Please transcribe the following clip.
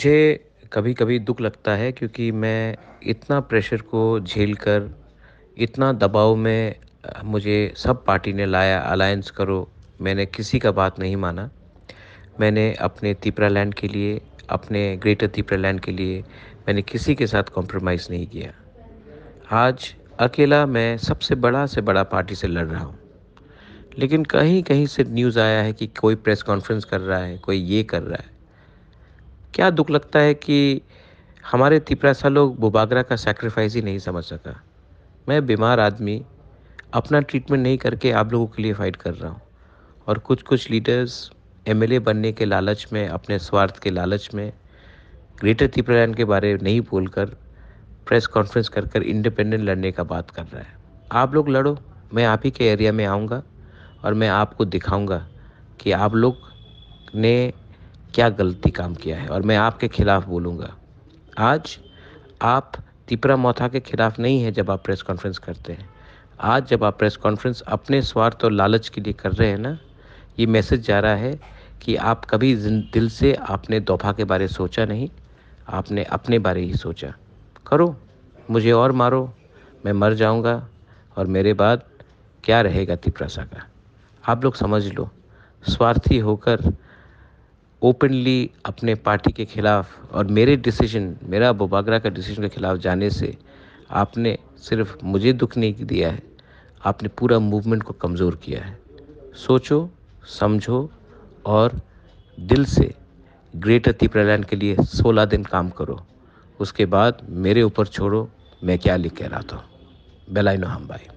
मुझे कभी कभी दुख लगता है क्योंकि मैं इतना प्रेशर को झेल कर इतना दबाव में मुझे सब पार्टी ने लाया अलायंस करो मैंने किसी का बात नहीं माना मैंने अपने तिपरा लैंड के लिए अपने ग्रेटर तिपरा लैंड के लिए मैंने किसी के साथ कॉम्प्रोमाइज़ नहीं किया आज अकेला मैं सबसे बड़ा से बड़ा पार्टी से लड़ रहा हूँ लेकिन कहीं कहीं से न्यूज़ आया है कि कोई प्रेस कॉन्फ्रेंस कर रहा है कोई ये कर रहा है क्या दुख लगता है कि हमारे तिपरासा लोग बुबागरा का सेक्रीफाइस ही नहीं समझ सका मैं बीमार आदमी अपना ट्रीटमेंट नहीं करके आप लोगों के लिए फ़ाइट कर रहा हूँ और कुछ कुछ लीडर्स एमएलए बनने के लालच में अपने स्वार्थ के लालच में ग्रेटर त्रिपुरायन के बारे में नहीं बोलकर प्रेस कॉन्फ्रेंस कर कर इंडिपेंडेंट लड़ने का बात कर रहा है आप लोग लड़ो मैं आप ही के एरिया में आऊँगा और मैं आपको दिखाऊँगा कि आप लोग ने क्या गलती काम किया है और मैं आपके खिलाफ बोलूँगा आज आप तिपरा मोथा के खिलाफ नहीं है जब आप प्रेस कॉन्फ्रेंस करते हैं आज जब आप प्रेस कॉन्फ्रेंस अपने स्वार्थ और लालच के लिए कर रहे हैं ना ये मैसेज जा रहा है कि आप कभी दिल से आपने दोफा के बारे सोचा नहीं आपने अपने बारे ही सोचा करो मुझे और मारो मैं मर जाऊंगा और मेरे बाद क्या रहेगा तिपरासा का आप लोग समझ लो स्वार्थी होकर ओपनली अपने पार्टी के खिलाफ और मेरे डिसीजन मेरा बबागरा का डिसीजन के खिलाफ जाने से आपने सिर्फ मुझे दुख नहीं दिया है आपने पूरा मूवमेंट को कमज़ोर किया है सोचो समझो और दिल से ग्रेटर तिप्रलैंड के लिए 16 दिन काम करो उसके बाद मेरे ऊपर छोड़ो मैं क्या लिख कह रहा था बेलाइनो हम भाई